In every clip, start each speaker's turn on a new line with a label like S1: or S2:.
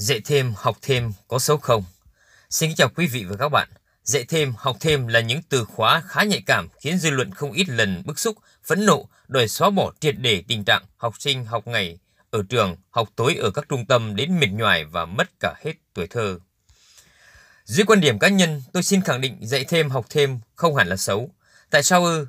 S1: Dạy thêm, học thêm có xấu không? Xin kính chào quý vị và các bạn. Dạy thêm, học thêm là những từ khóa khá nhạy cảm khiến dư luận không ít lần bức xúc, phẫn nộ, đòi xóa bỏ triệt để tình trạng học sinh học ngày ở trường, học tối ở các trung tâm đến mệt nhoài và mất cả hết tuổi thơ. Dưới quan điểm cá nhân, tôi xin khẳng định dạy thêm, học thêm không hẳn là xấu. Tại sao ư?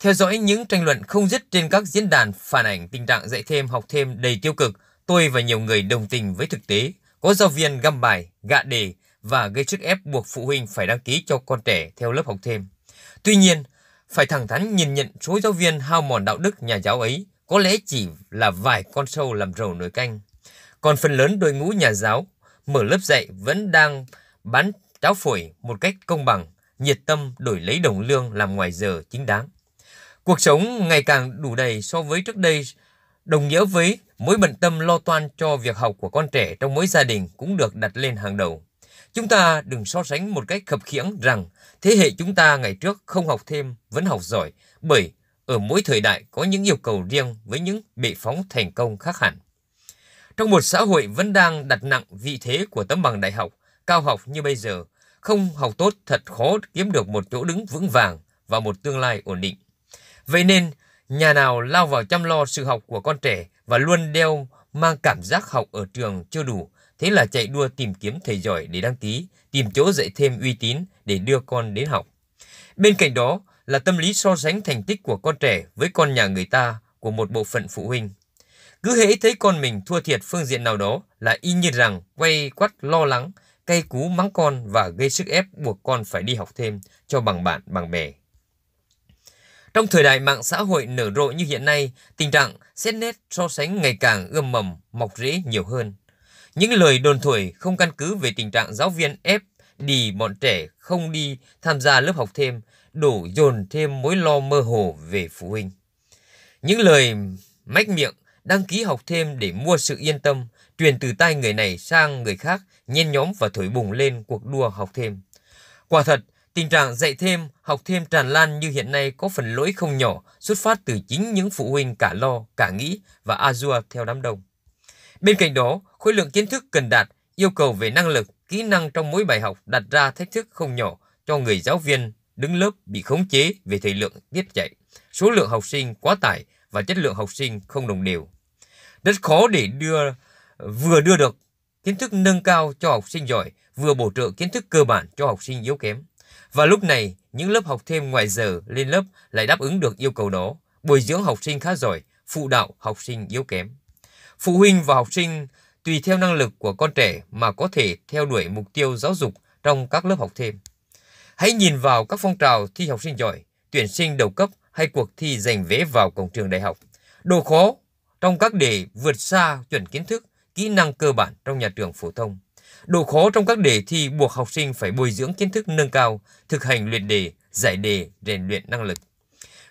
S1: Theo dõi những tranh luận không dứt trên các diễn đàn phản ảnh tình trạng dạy thêm, học thêm đầy tiêu cực, Tôi và nhiều người đồng tình với thực tế, có giáo viên găm bài, gạ đề và gây sức ép buộc phụ huynh phải đăng ký cho con trẻ theo lớp học thêm. Tuy nhiên, phải thẳng thắn nhìn nhận số giáo viên hao mòn đạo đức nhà giáo ấy có lẽ chỉ là vài con sâu làm rầu nồi canh. Còn phần lớn đội ngũ nhà giáo mở lớp dạy vẫn đang bán cháo phổi một cách công bằng, nhiệt tâm đổi lấy đồng lương làm ngoài giờ chính đáng. Cuộc sống ngày càng đủ đầy so với trước đây đồng nghĩa với mối bận tâm lo toan cho việc học của con trẻ trong mỗi gia đình cũng được đặt lên hàng đầu. Chúng ta đừng so sánh một cách khập khiễng rằng thế hệ chúng ta ngày trước không học thêm vẫn học giỏi bởi ở mỗi thời đại có những yêu cầu riêng với những bệ phóng thành công khác hẳn. Trong một xã hội vẫn đang đặt nặng vị thế của tấm bằng đại học, cao học như bây giờ, không học tốt thật khó kiếm được một chỗ đứng vững vàng và một tương lai ổn định. Vậy nên, Nhà nào lao vào chăm lo sự học của con trẻ và luôn đeo mang cảm giác học ở trường chưa đủ, thế là chạy đua tìm kiếm thầy giỏi để đăng ký, tìm chỗ dạy thêm uy tín để đưa con đến học. Bên cạnh đó là tâm lý so sánh thành tích của con trẻ với con nhà người ta của một bộ phận phụ huynh. Cứ hễ thấy con mình thua thiệt phương diện nào đó là y nhiên rằng quay quắt lo lắng, cay cú mắng con và gây sức ép buộc con phải đi học thêm cho bằng bạn bằng bè. Trong thời đại mạng xã hội nở rộ như hiện nay, tình trạng xét nét so sánh ngày càng ươm mầm, mọc rễ nhiều hơn. Những lời đồn thổi không căn cứ về tình trạng giáo viên ép đi bọn trẻ không đi tham gia lớp học thêm, đổ dồn thêm mối lo mơ hồ về phụ huynh. Những lời mách miệng đăng ký học thêm để mua sự yên tâm, truyền từ tay người này sang người khác, nhen nhóm và thổi bùng lên cuộc đua học thêm. Quả thật, Tình trạng dạy thêm, học thêm tràn lan như hiện nay có phần lỗi không nhỏ xuất phát từ chính những phụ huynh cả lo, cả nghĩ và Azure theo đám đông. Bên cạnh đó, khối lượng kiến thức cần đạt, yêu cầu về năng lực, kỹ năng trong mỗi bài học đặt ra thách thức không nhỏ cho người giáo viên đứng lớp bị khống chế về thời lượng tiết dạy, số lượng học sinh quá tải và chất lượng học sinh không đồng đều. Rất khó để đưa vừa đưa được kiến thức nâng cao cho học sinh giỏi, vừa bổ trợ kiến thức cơ bản cho học sinh yếu kém. Và lúc này, những lớp học thêm ngoài giờ lên lớp lại đáp ứng được yêu cầu đó, bồi dưỡng học sinh khá giỏi, phụ đạo học sinh yếu kém. Phụ huynh và học sinh tùy theo năng lực của con trẻ mà có thể theo đuổi mục tiêu giáo dục trong các lớp học thêm. Hãy nhìn vào các phong trào thi học sinh giỏi, tuyển sinh đầu cấp hay cuộc thi giành vé vào cổng trường đại học. Độ khó trong các đề vượt xa chuẩn kiến thức, kỹ năng cơ bản trong nhà trường phổ thông. Độ khó trong các đề thi buộc học sinh phải bồi dưỡng kiến thức nâng cao, thực hành luyện đề, giải đề, rèn luyện năng lực.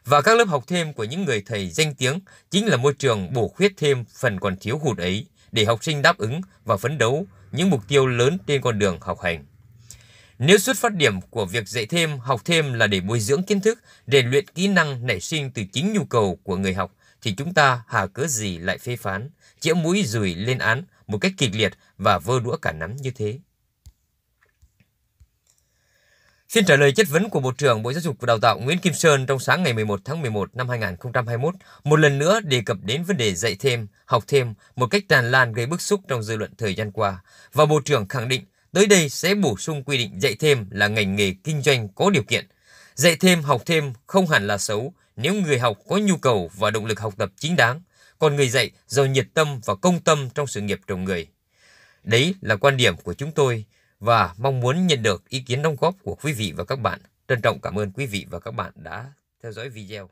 S1: Và các lớp học thêm của những người thầy danh tiếng chính là môi trường bổ khuyết thêm phần còn thiếu hụt ấy để học sinh đáp ứng và phấn đấu những mục tiêu lớn trên con đường học hành. Nếu xuất phát điểm của việc dạy thêm, học thêm là để bồi dưỡng kiến thức, rèn luyện kỹ năng nảy sinh từ chính nhu cầu của người học, thì chúng ta hà cớ gì lại phê phán, chĩa mũi rùi lên án một cách kịch liệt và vơ đũa cả nắm như thế. Xin trả lời chất vấn của Bộ trưởng Bộ Giáo dục và Đào tạo Nguyễn Kim Sơn trong sáng ngày 11 tháng 11 năm 2021 một lần nữa đề cập đến vấn đề dạy thêm, học thêm một cách tràn lan gây bức xúc trong dư luận thời gian qua và Bộ trưởng khẳng định tới đây sẽ bổ sung quy định dạy thêm là ngành nghề kinh doanh có điều kiện. Dạy thêm, học thêm không hẳn là xấu nếu người học có nhu cầu và động lực học tập chính đáng – còn người dạy giàu nhiệt tâm và công tâm trong sự nghiệp trồng người. Đấy là quan điểm của chúng tôi và mong muốn nhận được ý kiến đóng góp của quý vị và các bạn. Trân trọng cảm ơn quý vị và các bạn đã theo dõi video.